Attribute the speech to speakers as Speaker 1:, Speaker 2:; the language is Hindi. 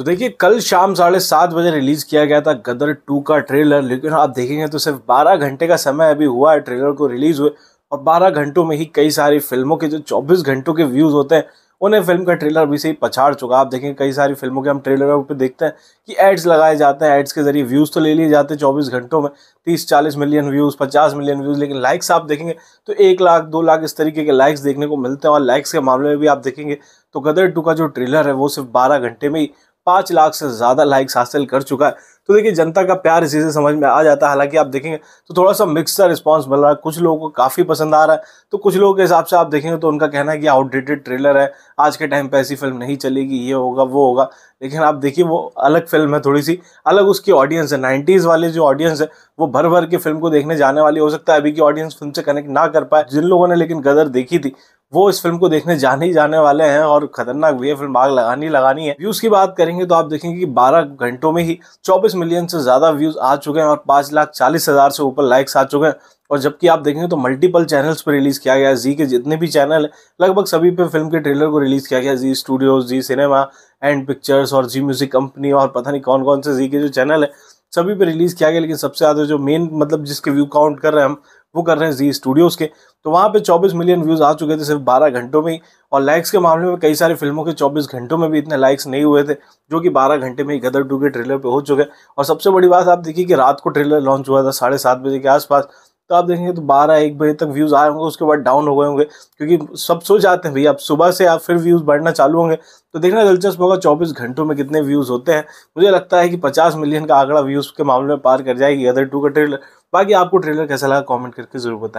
Speaker 1: तो देखिए कल शाम साढ़े सात बजे रिलीज़ किया गया था गदर टू का ट्रेलर लेकिन आप देखेंगे तो सिर्फ बारह घंटे का समय अभी हुआ है ट्रेलर को रिलीज़ हुए और बारह घंटों में ही कई सारी फिल्मों के जो चौबीस घंटों के व्यूज़ होते हैं उन्हें फिल्म का ट्रेलर अभी से ही पछाड़ चुका आप देखेंगे कई सारी फिल्मों के हम ट्रेलरों पर देखते हैं कि एड्स लगाए जाते हैं एड्स के जरिए व्यूज़ तो ले लिए जाते हैं चौबीस घंटों में तीस चालीस मिलियन व्यूज़ पचास मिलियन व्यूज़ लेकिन लाइक्स आप देखेंगे तो एक लाख दो लाख इस तरीके के लाइक्स देखने को मिलते हैं और लाइक्स के मामले में भी आप देखेंगे तो गदर टू का जो ट्रेलर है वो सिर्फ बारह घंटे में ही पाँच लाख से ज़्यादा लाइक्स हासिल कर चुका है तो देखिए जनता का प्यार इसी से समझ में आ जाता है हालांकि आप देखेंगे तो थोड़ा सा मिक्स सा रिस्पॉन्स मिल रहा है कुछ लोगों को काफ़ी पसंद आ रहा है तो कुछ लोगों के हिसाब से आप देखेंगे तो उनका कहना है कि आउटडेटेड ट्रेलर है आज के टाइम पर ऐसी फिल्म नहीं चलेगी ये होगा वो होगा लेकिन आप देखिए वो अलग फिल्म है थोड़ी सी अलग उसकी ऑडियंस है नाइन्टीज़ वाले जो ऑडियंस है वो भर भर के फिल्म को देखने जाने वाली हो सकता है अभी की ऑडियंस फिल्म से कनेक्ट ना कर पाए जिन लोगों ने लेकिन गदर देखी थी वो इस फिल्म को देखने जाने ही जाने वाले हैं और खतरनाक भी है फिल्म आग लगानी लगानी है व्यूज की बात करेंगे तो आप देखेंगे कि 12 घंटों में ही 24 मिलियन से ज्यादा व्यूज आ चुके हैं और पाँच लाख चालीस हजार से ऊपर लाइक्स आ चुके हैं और जबकि आप देखेंगे तो मल्टीपल चैनल्स पर रिलीज़ किया गया है जी के जितने भी चैनल है लगभग सभी पे फिल्म के ट्रेलर को रिलीज़ किया गया Zee studio Zee cinema and pictures और जी म्यूज़िक कंपनी और पता नहीं कौन कौन से जी के जो चैनल है सभी पे रिलीज़ किया गया लेकिन सबसे ज़्यादा जो मेन मतलब जिसके व्यू काउंट कर रहे हैं हम वो कर रहे हैं जी स्टूडियोज़ के तो वहाँ पे 24 मिलियन व्यूज़ आ चुके थे सिर्फ 12 घंटों में ही और लाइक्स के मामले में कई सारी फिल्मों के 24 घंटों में भी इतने लाइक्स नहीं हुए थे जो कि 12 घंटे में ही गदर टू के ट्रेलर पे हो चुके और सबसे बड़ी बात आप देखिए कि रात को ट्रेलर लॉन्च हुआ था साढ़े सात बजे के आसपास तो आप देखेंगे तो बारह एक बजे तक व्यूज़ आए होंगे उसके बाद डाउन हो गए होंगे क्योंकि सब सो जाते हैं भैया अब सुबह से आप फिर व्यूज़ बढ़ना चालू होंगे तो देखना दिलचस्प होगा चौबीस घंटों में कितने व्यूज़ होते हैं मुझे लगता है कि पचास मिलियन का आंकड़ा व्यूज़ के मामले में पार कर जाएगी अदर टू का ट्रेलर बाकी आपको ट्रेलर कैसा लगा कॉमेंट करके ज़रूर बताएं